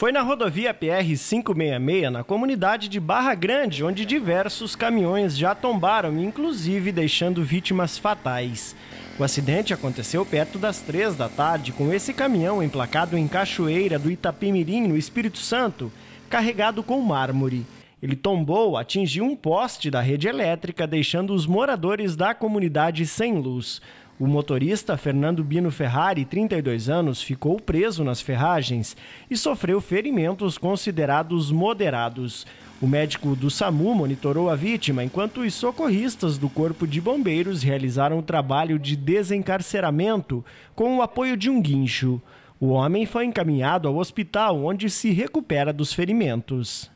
Foi na rodovia PR-566, na comunidade de Barra Grande, onde diversos caminhões já tombaram, inclusive deixando vítimas fatais. O acidente aconteceu perto das três da tarde, com esse caminhão emplacado em Cachoeira do Itapimirim, no Espírito Santo, carregado com mármore. Ele tombou, atingiu um poste da rede elétrica, deixando os moradores da comunidade sem luz. O motorista Fernando Bino Ferrari, 32 anos, ficou preso nas ferragens e sofreu ferimentos considerados moderados. O médico do SAMU monitorou a vítima, enquanto os socorristas do Corpo de Bombeiros realizaram o trabalho de desencarceramento com o apoio de um guincho. O homem foi encaminhado ao hospital, onde se recupera dos ferimentos.